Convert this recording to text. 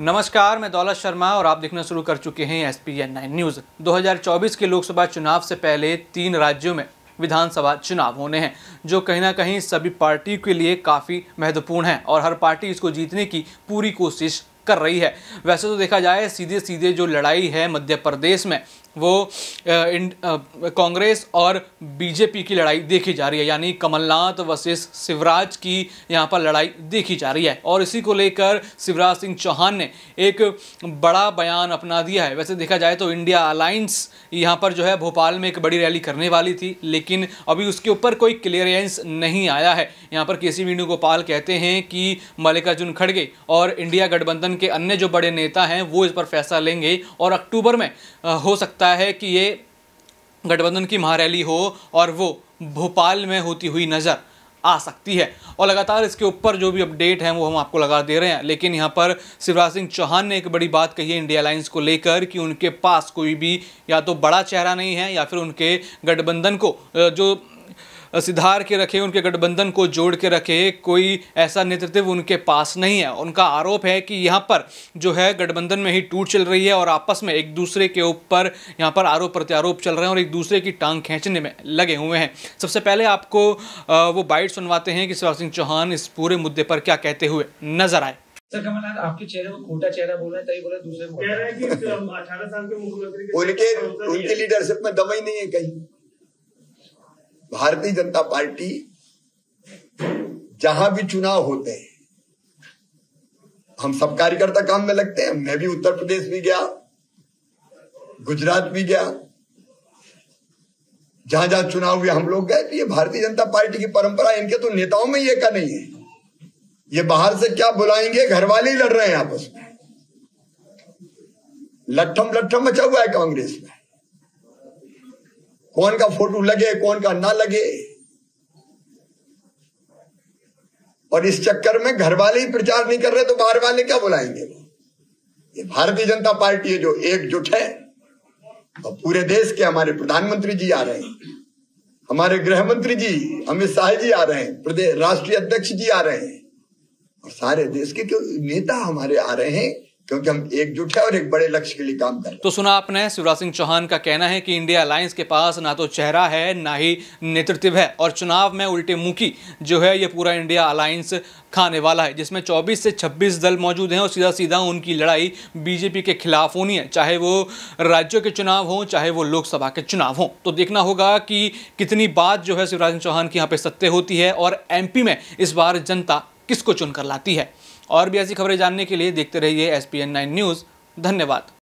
नमस्कार मैं दौलत शर्मा और आप देखना शुरू कर चुके हैं S P N nine news 2024 के लोकसभा चुनाव से पहले तीन राज्यों में विधानसभा चुनाव होने हैं जो कहीं ना कहीं सभी पार्टी के लिए काफ़ी महत्वपूर्ण है और हर पार्टी इसको जीतने की पूरी कोशिश कर रही है वैसे तो देखा जाए सीधे सीधे जो लड़ाई है मध्य प्रदेश में वो कांग्रेस और बीजेपी की लड़ाई देखी जा रही है यानी कमलनाथ वर्सेस शिवराज की यहाँ पर लड़ाई देखी जा रही है और इसी को लेकर शिवराज सिंह चौहान ने एक बड़ा बयान अपना दिया है वैसे देखा जाए तो इंडिया अलायंस यहाँ पर जो है भोपाल में एक बड़ी रैली करने वाली थी लेकिन अभी उसके ऊपर कोई क्लियरेंस नहीं आया है यहाँ पर के सी वेणुगोपाल कहते हैं कि मल्लिकार्जुन खड़गे और इंडिया गठबंधन के अन्य जो बड़े नेता हैं वो इस पर फैसला लेंगे और अक्टूबर में हो सकता सकता है कि ये गठबंधन की महारैली हो और वो भोपाल में होती हुई नज़र आ सकती है और लगातार इसके ऊपर जो भी अपडेट हैं वो हम आपको लगा दे रहे हैं लेकिन यहाँ पर शिवराज सिंह चौहान ने एक बड़ी बात कही है इंडिया अलायंस को लेकर कि उनके पास कोई भी या तो बड़ा चेहरा नहीं है या फिर उनके गठबंधन को जो सिधार के रखे उनके गठबंधन को जोड़ के रखे कोई ऐसा नेतृत्व उनके पास नहीं है उनका आरोप है कि यहाँ पर जो है गठबंधन में ही टूट चल रही है और आपस में एक दूसरे के ऊपर यहाँ पर आरोप प्रत्यारोप चल रहे हैं और एक दूसरे की टांग खींचने में लगे हुए हैं सबसे पहले आपको वो बाइट सुनवाते हैं कि शिवराज सिंह चौहान इस पूरे मुद्दे पर क्या कहते हुए नजर आए सर कमलनाथ आपके चेहरे को खोटा चेहरा बोल रहे हैं तभी बोला दूसरे कह रहे हैं कि अठारह साल के मुख्यमंत्री उनके उनके लीडरशिप में दम ही नहीं है कहीं भारतीय जनता पार्टी जहां भी चुनाव होते हैं हम सब कार्यकर्ता काम में लगते हैं मैं भी उत्तर प्रदेश भी गया गुजरात भी गया जहां जहां चुनाव हुए हम लोग गए तो ये भारतीय जनता पार्टी की परंपरा इनके तो नेताओं में ये का नहीं है ये बाहर से क्या बुलाएंगे घर वाले ही लड़ रहे हैं आपस में लट्ठम लट्ठम मचा हुआ है कांग्रेस में कौन का फोटो लगे कौन का ना लगे और इस चक्कर में घर वाले ही प्रचार नहीं कर रहे तो बाहर वाले क्या बुलाएंगे वो ये भारतीय जनता पार्टी है जो एकजुट है और पूरे देश के हमारे प्रधानमंत्री जी आ रहे हैं हमारे गृह मंत्री जी अमित शाह जी आ रहे हैं प्रदेश राष्ट्रीय अध्यक्ष जी आ रहे हैं और सारे देश के नेता हमारे आ रहे हैं क्योंकि हम एकजुट है और एक बड़े लक्ष्य के लिए काम कर रहे हैं तो सुना आपने शिवराज सिंह चौहान का कहना है कि इंडिया अलायंस के पास ना तो चेहरा है ना ही नेतृत्व है और चुनाव में उल्टे मुखी जो है ये पूरा इंडिया अलायंस खाने वाला है जिसमें 24 से 26 दल मौजूद हैं और सीधा सीधा उनकी लड़ाई बीजेपी के खिलाफ होनी है चाहे वो राज्यों के चुनाव हों चाहे वो लोकसभा के चुनाव हों तो देखना होगा कि कितनी बात जो है शिवराज सिंह चौहान की यहाँ पे सत्य होती है और एमपी में इस बार जनता किसको चुनकर लाती है और भी ऐसी खबरें जानने के लिए देखते रहिए एस पी न्यूज़ धन्यवाद